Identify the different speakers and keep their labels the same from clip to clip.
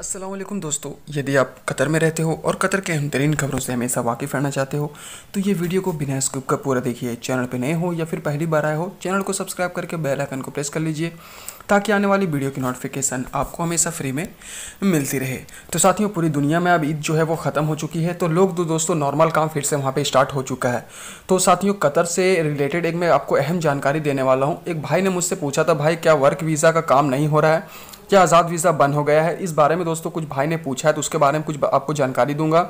Speaker 1: असलम दोस्तों यदि आप कतर में रहते हो और कतर के अहम तरीन खबरों से हमेशा वाकिफ़ रहना चाहते हो तो ये वीडियो को बिना स्कूप का पूरा देखिए चैनल पर नए हो या फिर पहली बार आए हो चैनल को सब्सक्राइब करके बेल आइकन को प्रेस कर लीजिए ताकि आने वाली वीडियो की नोटिफिकेशन आपको हमेशा फ्री में मिलती रहे तो साथियों पूरी दुनिया में अब ईद जो है वो ख़त्म हो चुकी है तो लोग दो दोस्तों नॉर्मल काम फिर से वहाँ पे स्टार्ट हो चुका है तो साथियों कतर से रिलेटेड एक मैं आपको अहम जानकारी देने वाला हूँ एक भाई ने मुझसे पूछा था भाई क्या वर्क वीज़ा का काम नहीं हो रहा है क्या आज़ाद वीज़ा बंद हो गया है इस बारे में दोस्तों कुछ भाई ने पूछा है तो उसके बारे में कुछ आपको जानकारी दूंगा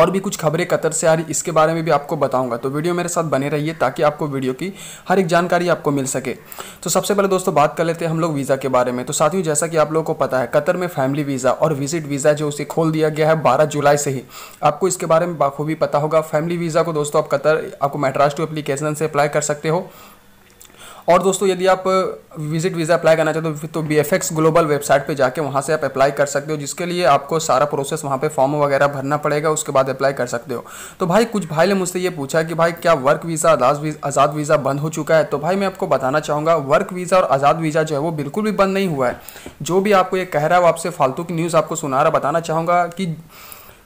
Speaker 1: और भी कुछ खबरें कतर से आ रही इसके बारे में भी आपको बताऊंगा तो वीडियो मेरे साथ बने रहिए ताकि आपको वीडियो की हर एक जानकारी आपको मिल सके तो सबसे पहले दोस्तों बात कर लेते हैं हम लोग वीज़ा के बारे में तो साथियों जैसा कि आप लोगों को पता है कतर में फैमिली वीज़ा और विजिट वीज़ा जो उसे खोल दिया गया है बारह जुलाई से ही आपको इसके बारे में बाखूबी पता होगा फैमिली वीज़ा को दोस्तों आप कतर आपको मेट्रास टू एप्लीकेशन से अप्लाई कर सकते हो और दोस्तों यदि आप विजिट वीज़ा अप्लाई करना चाहते हो तो B F X global website पे जाके वहाँ से आप अप्लाई कर सकते हो जिसके लिए आपको सारा प्रोसेस वहाँ पे फॉर्म वगैरह भरना पड़ेगा उसके बाद अप्लाई कर सकते हो तो भाई कुछ भाई ने मुझसे ये पूछा कि भाई क्या वर्क वीज़ा आज़ाद वीज़ा बंद हो चुका है तो भाई मैं आपको बताना चाहूँगा वर्क वीज़ा और आज़ाद वीज़ा जो है वो बिल्कुल भी बंद नहीं हुआ है जो भी आपको ये कह रहा है वो आपसे फालतू की न्यूज़ आपको सुना रहा बताना चाहूँगा कि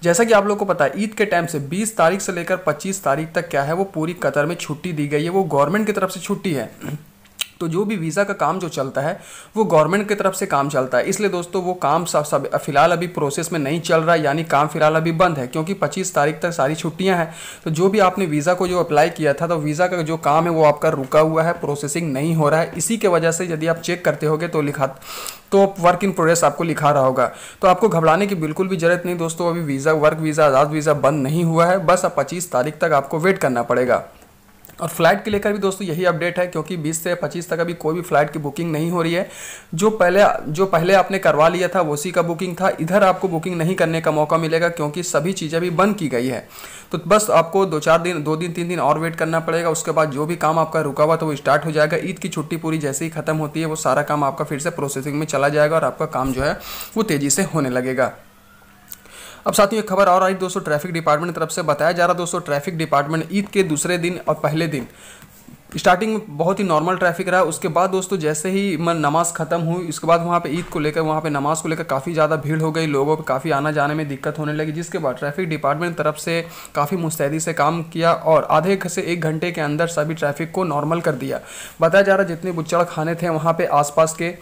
Speaker 1: जैसा कि आप लोग को पता है ईद के टाइम से 20 तारीख से लेकर 25 तारीख तक क्या है वो पूरी कतर में छुट्टी दी गई है वो गवर्नमेंट की तरफ से छुट्टी है तो जो भी वीज़ा का काम जो चलता है वो गवर्नमेंट की तरफ से काम चलता है इसलिए दोस्तों वो काम सब सब फिलहाल अभी प्रोसेस में नहीं चल रहा है यानी काम फिलहाल अभी बंद है क्योंकि 25 तारीख तक सारी छुट्टियां हैं तो जो भी आपने वीज़ा को जो अप्लाई किया था तो वीज़ा का जो काम है वो आपका रुका हुआ है प्रोसेसिंग नहीं हो रहा है इसी के वजह से यदि आप चेक करते होगे तो लिखा तो वर्क इन प्रोग्रेस आपको लिखा रहा होगा तो आपको घबराने की बिल्कुल भी जरूरत नहीं दोस्तों अभी वीज़ा वर्क वीज़ा आज़ाद वीज़ा बंद नहीं हुआ है बस अब पच्चीस तारीख तक आपको वेट करना पड़ेगा और फ्लाइट के लेकर भी दोस्तों यही अपडेट है क्योंकि 20 से 25 तक अभी कोई भी फ्लाइट की बुकिंग नहीं हो रही है जो पहले जो पहले आपने करवा लिया था उसी का बुकिंग था इधर आपको बुकिंग नहीं करने का मौका मिलेगा क्योंकि सभी चीज़ें भी बंद की गई है तो बस आपको दो चार दिन दो दिन तीन दिन और वेट करना पड़ेगा उसके बाद जो भी काम आपका रुका हुआ था वो स्टार्ट हो जाएगा ईद की छुट्टी पूरी जैसे ही खत्म होती है वो सारा काम आपका फिर से प्रोसेसिंग में चला जाएगा और आपका काम जो है वो तेज़ी से होने लगेगा अब साथियों एक खबर और आई दोस्तों ट्रैफिक डिपार्टमेंट की तरफ से बताया जा रहा दोस्तों ट्रैफिक डिपार्टमेंट ईद के दूसरे दिन और पहले दिन स्टार्टिंग में बहुत ही नॉर्मल ट्रैफिक रहा उसके बाद दोस्तों जैसे ही मन नमाज़ ख़त्म हुई उसके बाद वहाँ पे ईद को लेकर वहाँ पे नमाज़ को लेकर काफ़ी ज़्यादा भीड़ हो गई लोगों पे काफ़ी आना जाने में दिक्कत होने लगी जिसके बाद ट्रैफिक डिपार्टमेंट तरफ से काफ़ी मुस्तैदी से काम किया और आधे से एक घंटे के अंदर सभी ट्रैफिक को नॉर्मल कर दिया बताया जा रहा जितने बुच्चड़ खाने थे वहाँ पर आस के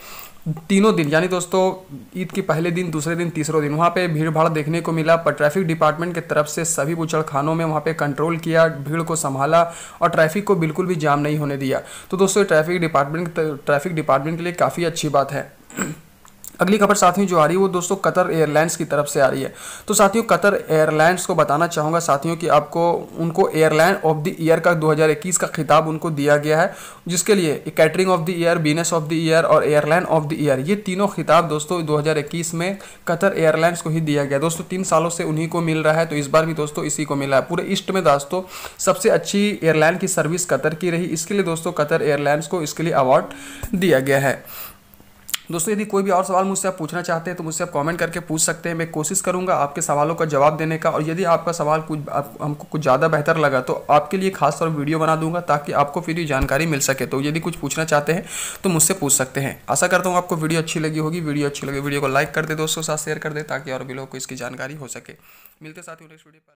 Speaker 1: तीनों दिन यानी दोस्तों ईद के पहले दिन दूसरे दिन तीसरे दिन वहाँ पे भीड़ भाड़ देखने को मिला पर ट्रैफिक डिपार्टमेंट के तरफ से सभी खानों में वहाँ पे कंट्रोल किया भीड़ को संभाला और ट्रैफिक को बिल्कुल भी जाम नहीं होने दिया तो दोस्तों ट्रैफिक डिपार्टमेंट ट्रैफिक डिपार्टमेंट के लिए काफ़ी अच्छी बात है अगली खबर साथियों जो आ रही है वो दोस्तों कतर एयरलाइंस की तरफ से आ रही है तो साथियों कतर एयरलाइंस को बताना चाहूँगा साथियों कि आपको उनको एयरलाइन ऑफ द ईयर का 2021 का खिताब उनको दिया गया है जिसके लिए catering of the year business of the year और एयरलाइन ऑफ द ईयर ये तीनों खिताब दोस्तों दो में कतर एयरलाइंस को ही दिया गया दोस्तों तीन सालों से उन्हीं को मिल रहा है तो इस बार भी दोस्तों इसी को मिला है पूरे ईस्ट में दोस्तों सबसे अच्छी एयरलाइन की सर्विस कतर की रही इसके लिए दोस्तों कतर एयरलाइंस को इसके लिए अवार्ड दिया गया है दोस्तों यदि कोई भी और सवाल मुझसे आप पूछना चाहते हैं तो मुझसे आप कमेंट करके पूछ सकते हैं मैं कोशिश करूंगा आपके सवालों का जवाब देने का और यदि आपका सवाल कुछ आप, हमको कुछ ज़्यादा बेहतर लगा तो आपके लिए खास तौर वीडियो बना दूंगा ताकि आपको फिर भी जानकारी मिल सके तो यदि कुछ पूछना चाहते हैं तो मुझसे पूछ सकते हैं आशा करता हूँ आपको वीडियो अच्छी लगी होगी वीडियो अच्छी लगी वीडियो को लाइक कर दे दोस्तों साथ शेयर कर दे ताकि और भी लोग को इसकी जानकारी हो सके मिलते साथ ही नेक्स्ट वीडियो